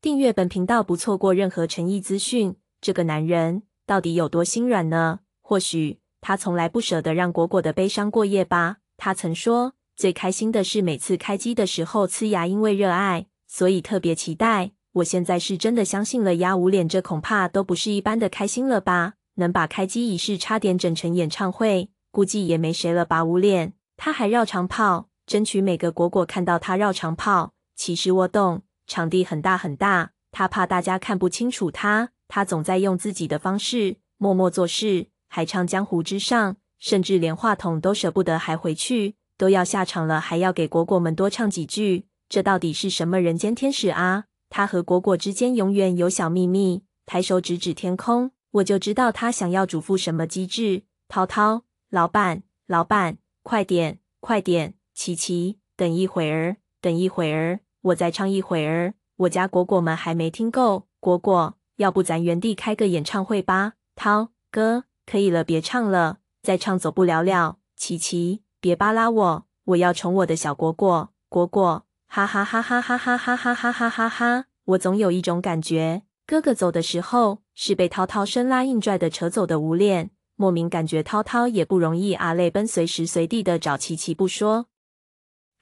订阅本频道，不错过任何诚意资讯。这个男人到底有多心软呢？或许他从来不舍得让果果的悲伤过夜吧。他曾说，最开心的是每次开机的时候呲牙，因为热爱，所以特别期待。我现在是真的相信了呀，无脸，这恐怕都不是一般的开心了吧？能把开机仪式差点整成演唱会，估计也没谁了。吧？无脸，他还绕长炮，争取每个果果看到他绕长炮，其实我懂。场地很大很大，他怕大家看不清楚他。他总在用自己的方式默默做事，还唱江湖之上，甚至连话筒都舍不得还回去。都要下场了，还要给果果们多唱几句。这到底是什么人间天使啊？他和果果之间永远有小秘密。抬手指指天空，我就知道他想要嘱咐什么。机制。涛涛，老板，老板，快点，快点。琪琪，等一会儿，等一会儿。我再唱一会儿，我家果果们还没听够。果果，要不咱原地开个演唱会吧？涛哥，可以了，别唱了，再唱走不了了。琪琪，别扒拉我，我要宠我的小果果。果果，哈哈哈哈哈哈哈哈哈哈哈哈！我总有一种感觉，哥哥走的时候是被涛涛生拉硬拽的扯走的。无恋，莫名感觉涛涛也不容易。阿泪奔，随时随地的找琪琪不说。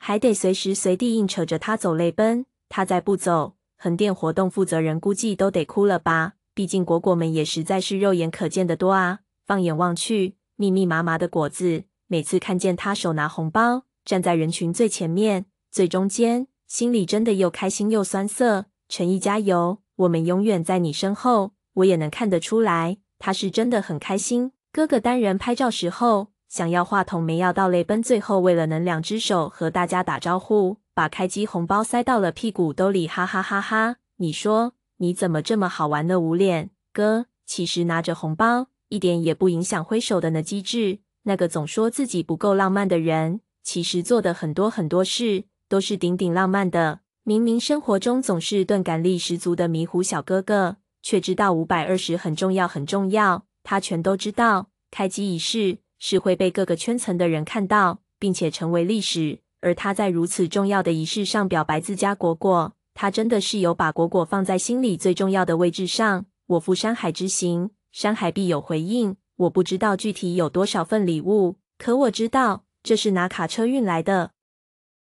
还得随时随地硬扯着他走泪奔，他再不走，横店活动负责人估计都得哭了吧？毕竟果果们也实在是肉眼可见的多啊！放眼望去，密密麻麻的果子，每次看见他手拿红包站在人群最前面、最中间，心里真的又开心又酸涩。陈毅加油，我们永远在你身后。我也能看得出来，他是真的很开心。哥哥单人拍照时候。想要话筒没要到，泪奔最后为了能两只手和大家打招呼，把开机红包塞到了屁股兜里，哈哈哈哈！你说你怎么这么好玩呢？无脸哥其实拿着红包一点也不影响挥手的呢。机智，那个总说自己不够浪漫的人，其实做的很多很多事都是顶顶浪漫的。明明生活中总是钝感力十足的迷糊小哥哥，却知道五百二十很重要很重要。他全都知道。开机仪式。是会被各个圈层的人看到，并且成为历史。而他在如此重要的仪式上表白自家果果，他真的是有把果果放在心里最重要的位置上。我赴山海之行，山海必有回应。我不知道具体有多少份礼物，可我知道这是拿卡车运来的。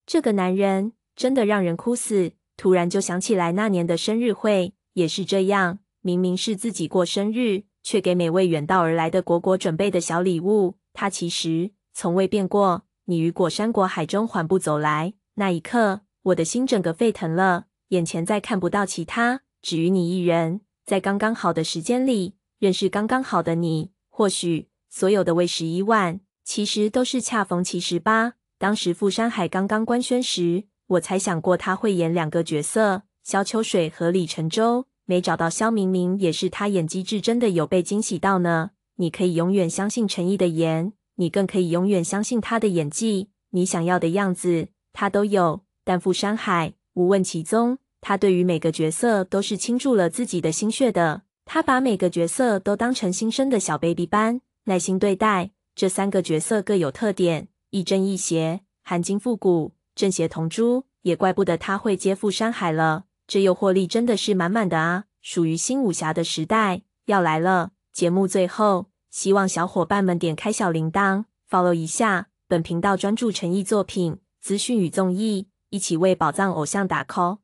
这个男人真的让人哭死。突然就想起来那年的生日会，也是这样，明明是自己过生日。却给每位远道而来的果果准备的小礼物，他其实从未变过。你于果山果海中缓步走来，那一刻，我的心整个沸腾了。眼前再看不到其他，只与你一人。在刚刚好的时间里，认识刚刚好的你。或许所有的为十一万，其实都是恰逢其时吧。当时富山海刚刚官宣时，我才想过他会演两个角色：萧秋水和李晨舟。没找到肖明明，也是他演技真的有被惊喜到呢。你可以永远相信陈毅的颜，你更可以永远相信他的演技。你想要的样子，他都有。但赴山海，无问其宗。他对于每个角色都是倾注了自己的心血的。他把每个角色都当成新生的小 baby 般耐心对待。这三个角色各有特点，亦正亦邪，含金复古，正邪同珠。也怪不得他会接赴山海了。这诱惑力真的是满满的啊！属于新武侠的时代要来了。节目最后，希望小伙伴们点开小铃铛，follow 一下本频道，专注诚意作品资讯与综艺，一起为宝藏偶像打 call。